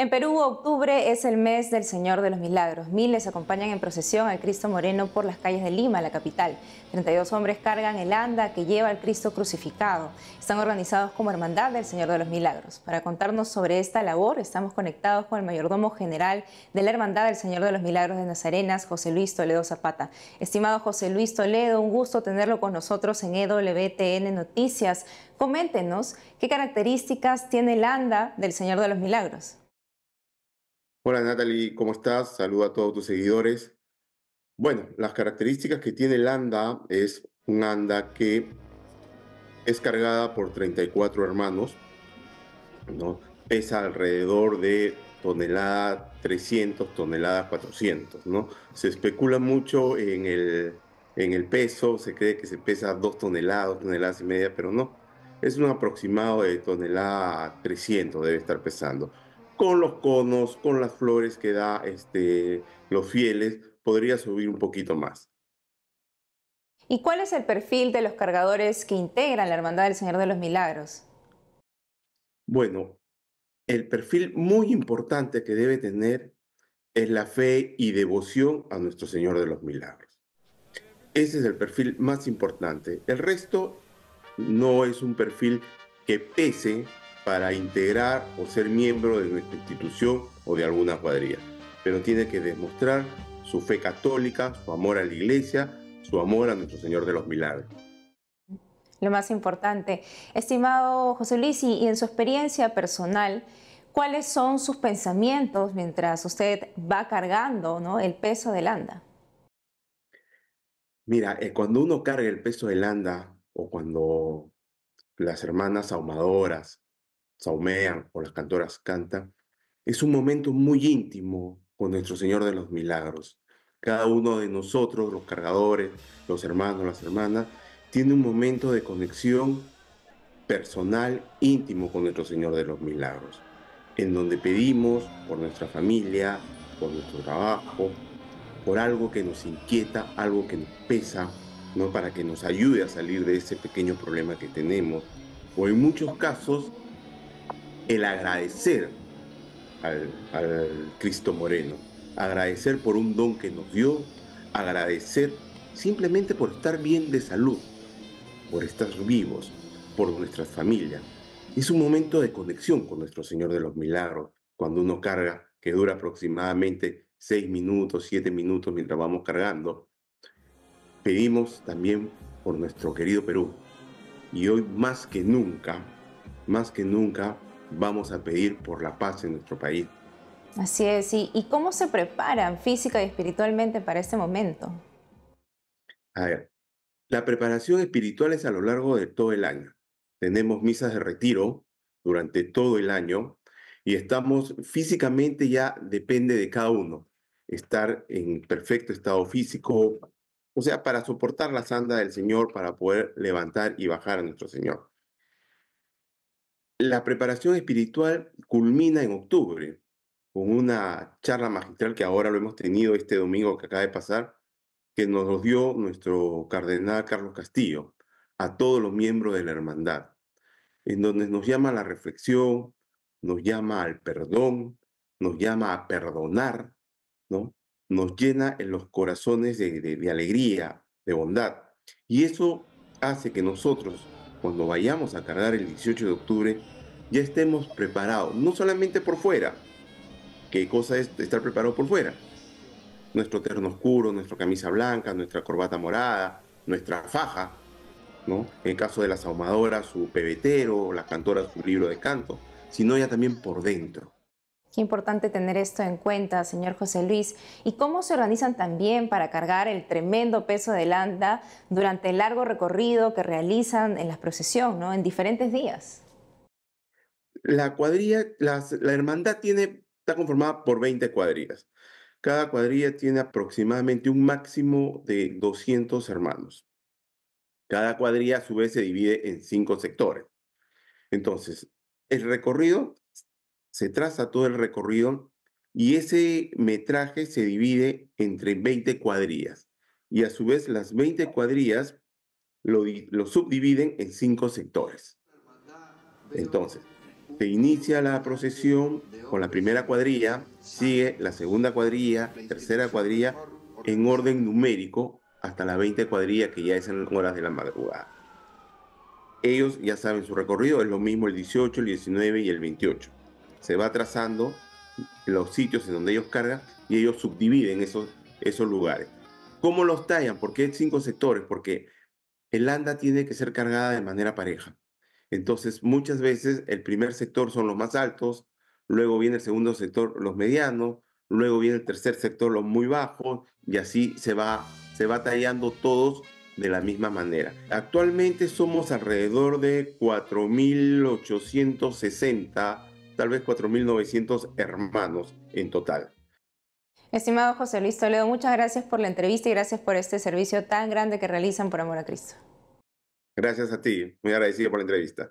En Perú, octubre es el mes del Señor de los Milagros. Miles acompañan en procesión al Cristo Moreno por las calles de Lima, la capital. 32 hombres cargan el anda que lleva al Cristo crucificado. Están organizados como Hermandad del Señor de los Milagros. Para contarnos sobre esta labor, estamos conectados con el mayordomo general de la Hermandad del Señor de los Milagros de Nazarenas, José Luis Toledo Zapata. Estimado José Luis Toledo, un gusto tenerlo con nosotros en EWTN Noticias. Coméntenos qué características tiene el anda del Señor de los Milagros. Hola Natalie, ¿cómo estás? Saludo a todos tus seguidores. Bueno, las características que tiene el ANDA es un ANDA que es cargada por 34 hermanos, ¿no? pesa alrededor de tonelada 300, toneladas 400, ¿no? Se especula mucho en el, en el peso, se cree que se pesa 2 toneladas, toneladas y media, pero no. Es un aproximado de tonelada 300, debe estar pesando con los conos, con las flores que da este, los fieles, podría subir un poquito más. ¿Y cuál es el perfil de los cargadores que integran la Hermandad del Señor de los Milagros? Bueno, el perfil muy importante que debe tener es la fe y devoción a nuestro Señor de los Milagros. Ese es el perfil más importante. El resto no es un perfil que pese para integrar o ser miembro de nuestra institución o de alguna cuadrilla, pero tiene que demostrar su fe católica, su amor a la iglesia, su amor a nuestro Señor de los Milagros. Lo más importante, estimado José Luis, y en su experiencia personal, ¿cuáles son sus pensamientos mientras usted va cargando el peso del anda? Mira, eh, cuando uno carga el peso del anda o cuando las hermanas ahumadoras saumean o las cantoras cantan, es un momento muy íntimo con nuestro Señor de los Milagros. Cada uno de nosotros, los cargadores, los hermanos, las hermanas, tiene un momento de conexión personal, íntimo con nuestro Señor de los Milagros, en donde pedimos por nuestra familia, por nuestro trabajo, por algo que nos inquieta, algo que nos pesa, ¿no? para que nos ayude a salir de ese pequeño problema que tenemos. O en muchos casos el agradecer al, Cristo Moreno, agradecer por un don que nos dio, agradecer simplemente por estar bien de salud, por estar vivos, por nuestras familias. Es un momento de conexión con nuestro Señor de los Milagros, cuando uno carga, que dura aproximadamente seis minutos, siete minutos mientras vamos cargando. Pedimos también por nuestro querido Perú. Y hoy más que nunca, más que nunca, vamos a pedir por la paz en nuestro país. Así es, ¿y, cómo se preparan física y espiritualmente para este momento? A ver, la preparación espiritual es a lo largo de todo el año. Tenemos misas de retiro durante todo el año y estamos físicamente ya depende de cada uno estar en perfecto estado físico, o sea, para soportar la sanda del Señor, para poder levantar y bajar a nuestro Señor. La preparación espiritual culmina en octubre con una charla magistral que ahora lo hemos tenido este domingo que acaba de pasar, que nos dio nuestro cardenal Carlos Castillo a todos los miembros de la hermandad, en donde nos llama a la reflexión, nos llama al perdón, nos llama a perdonar, ¿no? Nos llena en los corazones de, de alegría, de bondad. Y eso hace que nosotros cuando vayamos a cargar el 18 de octubre, ya estemos preparados, no solamente por fuera. ¿Qué cosa es estar preparado por fuera? Nuestro terno oscuro, nuestra camisa blanca, nuestra corbata morada, nuestra faja, ¿no? En caso de las ahumadoras, su pebetero, las cantoras, su libro de canto, sino ya también por dentro. Qué importante tener esto en cuenta, señor José Luis. ¿Y cómo se organizan también para cargar el tremendo peso del anda durante el largo recorrido que realizan en la procesión, ¿no? en diferentes días? La cuadrilla, la hermandad tiene, está conformada por 20 cuadrillas. Cada cuadrilla tiene aproximadamente un máximo de 200 hermanos. Cada cuadrilla a su vez se divide en cinco sectores. Entonces, el recorrido se traza todo el recorrido y ese metraje se divide entre 20 cuadrillas. Y a su vez las 20 cuadrillas lo, subdividen en cinco sectores. Entonces, se inicia la procesión con la primera cuadrilla, sigue la segunda cuadrilla, tercera cuadrilla, en orden numérico hasta la 20 cuadrilla que ya es en horas de la madrugada. Ellos ya saben su recorrido, es lo mismo el 18, el 19 y el 28 se va trazando los sitios en donde ellos cargan y ellos subdividen esos, esos lugares. ¿Cómo los tallan? Porque qué cinco sectores? Porque el ANDA tiene que ser cargada de manera pareja. Entonces, muchas veces el primer sector son los más altos, luego viene el segundo sector los medianos, luego viene el tercer sector los muy bajos y así se va, se va tallando todos de la misma manera. Actualmente somos alrededor de 4.860 tal vez 4.900 hermanos en total. Estimado José Luis Toledo, muchas gracias por la entrevista y gracias por este servicio tan grande que realizan por Amor a Cristo. Gracias a ti, muy agradecido por la entrevista.